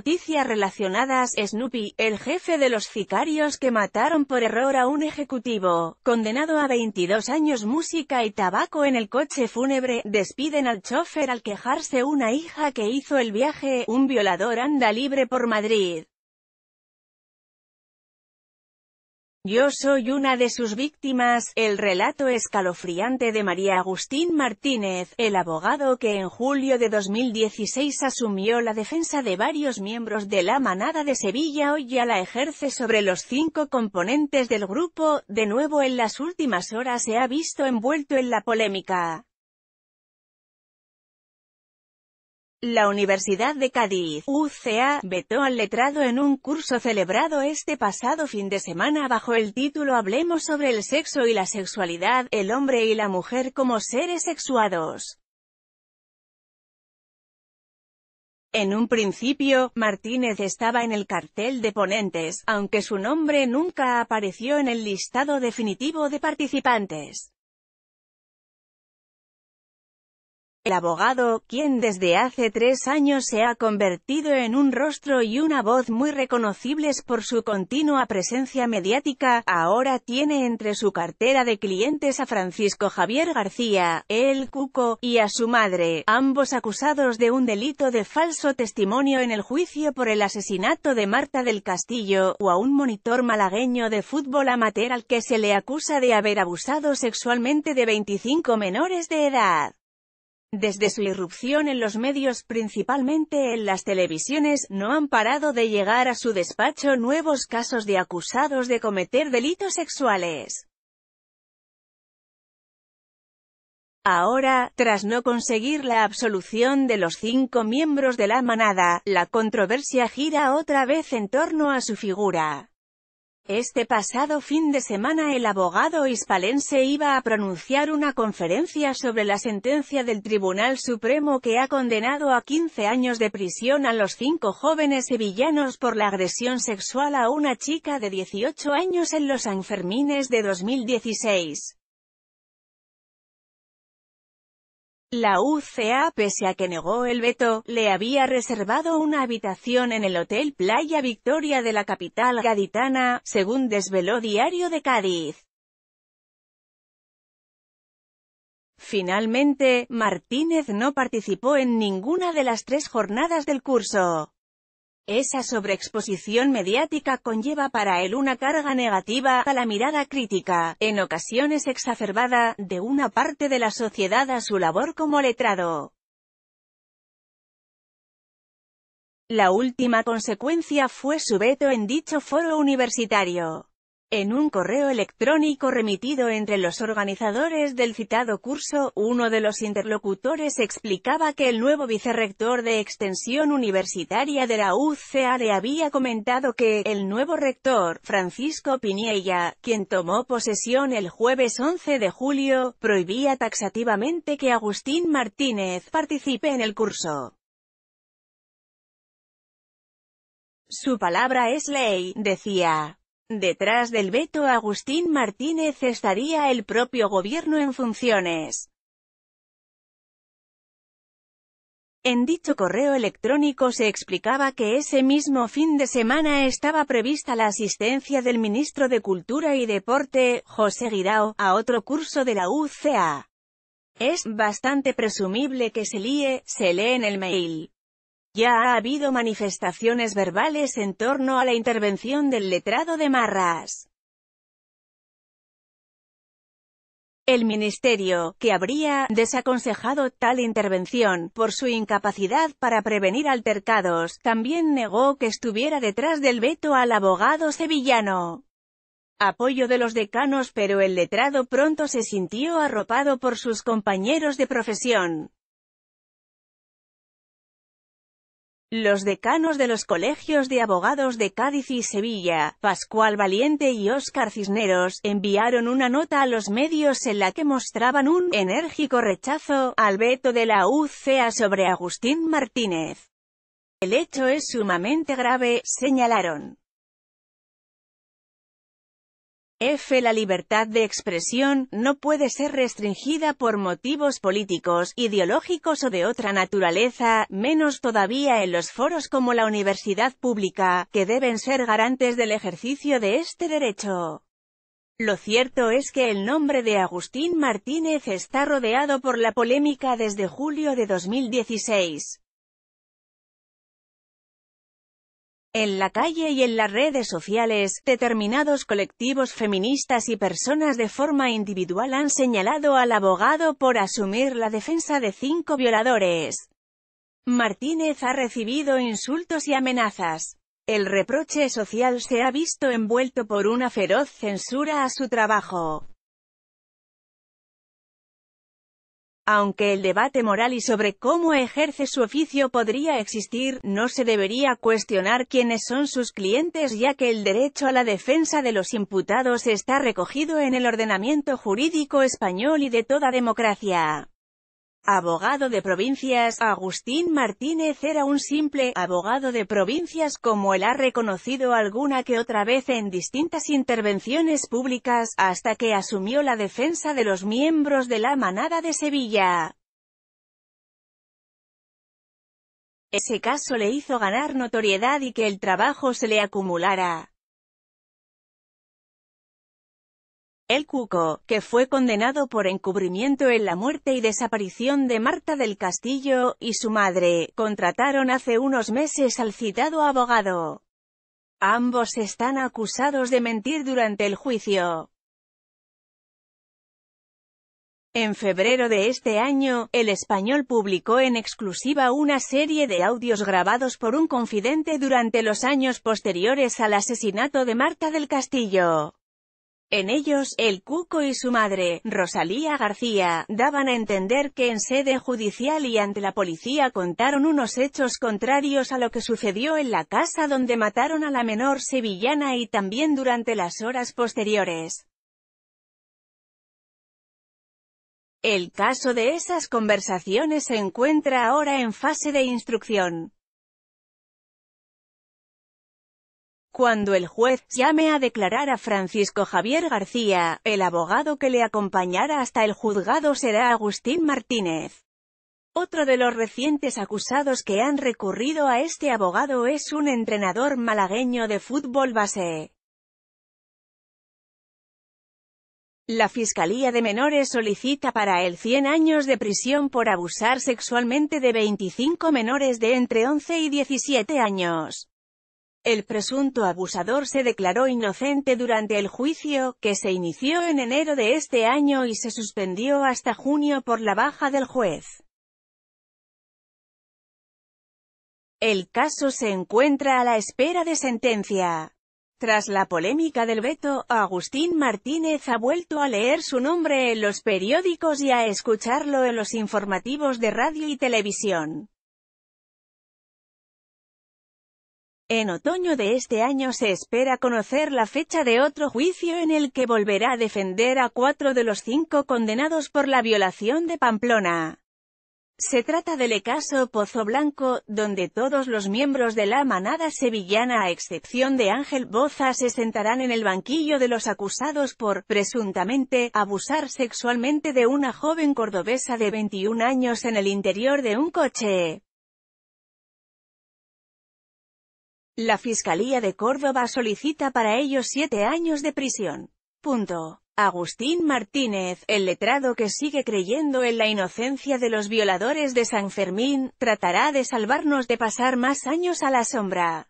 Noticias relacionadas, Snoopy, el jefe de los sicarios que mataron por error a un ejecutivo, condenado a 22 años música y tabaco en el coche fúnebre, despiden al chofer al quejarse una hija que hizo el viaje, un violador anda libre por Madrid. Yo soy una de sus víctimas, el relato escalofriante de María Agustín Martínez, el abogado que en julio de 2016 asumió la defensa de varios miembros de la manada de Sevilla hoy ya la ejerce sobre los cinco componentes del grupo, de nuevo en las últimas horas se ha visto envuelto en la polémica. La Universidad de Cádiz, UCA, vetó al letrado en un curso celebrado este pasado fin de semana bajo el título Hablemos sobre el sexo y la sexualidad, el hombre y la mujer como seres sexuados. En un principio, Martínez estaba en el cartel de ponentes, aunque su nombre nunca apareció en el listado definitivo de participantes. El abogado, quien desde hace tres años se ha convertido en un rostro y una voz muy reconocibles por su continua presencia mediática, ahora tiene entre su cartera de clientes a Francisco Javier García, el Cuco, y a su madre, ambos acusados de un delito de falso testimonio en el juicio por el asesinato de Marta del Castillo, o a un monitor malagueño de fútbol amateur al que se le acusa de haber abusado sexualmente de 25 menores de edad. Desde su irrupción en los medios, principalmente en las televisiones, no han parado de llegar a su despacho nuevos casos de acusados de cometer delitos sexuales. Ahora, tras no conseguir la absolución de los cinco miembros de la manada, la controversia gira otra vez en torno a su figura. Este pasado fin de semana el abogado hispalense iba a pronunciar una conferencia sobre la sentencia del Tribunal Supremo que ha condenado a 15 años de prisión a los cinco jóvenes sevillanos por la agresión sexual a una chica de 18 años en los Sanfermines de 2016. La UCA, pese a que negó el veto, le había reservado una habitación en el Hotel Playa Victoria de la capital gaditana, según desveló Diario de Cádiz. Finalmente, Martínez no participó en ninguna de las tres jornadas del curso. Esa sobreexposición mediática conlleva para él una carga negativa a la mirada crítica, en ocasiones exacerbada, de una parte de la sociedad a su labor como letrado. La última consecuencia fue su veto en dicho foro universitario. En un correo electrónico remitido entre los organizadores del citado curso, uno de los interlocutores explicaba que el nuevo vicerrector de extensión universitaria de la UCR había comentado que, el nuevo rector, Francisco Piniella, quien tomó posesión el jueves 11 de julio, prohibía taxativamente que Agustín Martínez participe en el curso. Su palabra es ley, decía. Detrás del veto Agustín Martínez estaría el propio gobierno en funciones. En dicho correo electrónico se explicaba que ese mismo fin de semana estaba prevista la asistencia del ministro de Cultura y Deporte, José Guirao, a otro curso de la UCA. Es bastante presumible que se líe, se lee en el mail. Ya ha habido manifestaciones verbales en torno a la intervención del letrado de Marras. El ministerio, que habría desaconsejado tal intervención por su incapacidad para prevenir altercados, también negó que estuviera detrás del veto al abogado sevillano. Apoyo de los decanos pero el letrado pronto se sintió arropado por sus compañeros de profesión. Los decanos de los colegios de abogados de Cádiz y Sevilla, Pascual Valiente y Óscar Cisneros, enviaron una nota a los medios en la que mostraban un enérgico rechazo al veto de la UCA sobre Agustín Martínez. El hecho es sumamente grave, señalaron. F. La libertad de expresión no puede ser restringida por motivos políticos, ideológicos o de otra naturaleza, menos todavía en los foros como la universidad pública, que deben ser garantes del ejercicio de este derecho. Lo cierto es que el nombre de Agustín Martínez está rodeado por la polémica desde julio de 2016. En la calle y en las redes sociales, determinados colectivos feministas y personas de forma individual han señalado al abogado por asumir la defensa de cinco violadores. Martínez ha recibido insultos y amenazas. El reproche social se ha visto envuelto por una feroz censura a su trabajo. Aunque el debate moral y sobre cómo ejerce su oficio podría existir, no se debería cuestionar quiénes son sus clientes ya que el derecho a la defensa de los imputados está recogido en el ordenamiento jurídico español y de toda democracia abogado de provincias, Agustín Martínez era un simple abogado de provincias como él ha reconocido alguna que otra vez en distintas intervenciones públicas, hasta que asumió la defensa de los miembros de la manada de Sevilla. Ese caso le hizo ganar notoriedad y que el trabajo se le acumulara. El Cuco, que fue condenado por encubrimiento en la muerte y desaparición de Marta del Castillo, y su madre, contrataron hace unos meses al citado abogado. Ambos están acusados de mentir durante el juicio. En febrero de este año, El Español publicó en exclusiva una serie de audios grabados por un confidente durante los años posteriores al asesinato de Marta del Castillo. En ellos, el Cuco y su madre, Rosalía García, daban a entender que en sede judicial y ante la policía contaron unos hechos contrarios a lo que sucedió en la casa donde mataron a la menor sevillana y también durante las horas posteriores. El caso de esas conversaciones se encuentra ahora en fase de instrucción. Cuando el juez llame a declarar a Francisco Javier García, el abogado que le acompañará hasta el juzgado será Agustín Martínez. Otro de los recientes acusados que han recurrido a este abogado es un entrenador malagueño de fútbol base. La Fiscalía de Menores solicita para él 100 años de prisión por abusar sexualmente de 25 menores de entre 11 y 17 años. El presunto abusador se declaró inocente durante el juicio, que se inició en enero de este año y se suspendió hasta junio por la baja del juez. El caso se encuentra a la espera de sentencia. Tras la polémica del veto, Agustín Martínez ha vuelto a leer su nombre en los periódicos y a escucharlo en los informativos de radio y televisión. En otoño de este año se espera conocer la fecha de otro juicio en el que volverá a defender a cuatro de los cinco condenados por la violación de Pamplona. Se trata del caso Pozo Blanco, donde todos los miembros de la manada sevillana a excepción de Ángel Boza se sentarán en el banquillo de los acusados por, presuntamente, abusar sexualmente de una joven cordobesa de 21 años en el interior de un coche. La Fiscalía de Córdoba solicita para ellos siete años de prisión. Agustín Martínez, el letrado que sigue creyendo en la inocencia de los violadores de San Fermín, tratará de salvarnos de pasar más años a la sombra.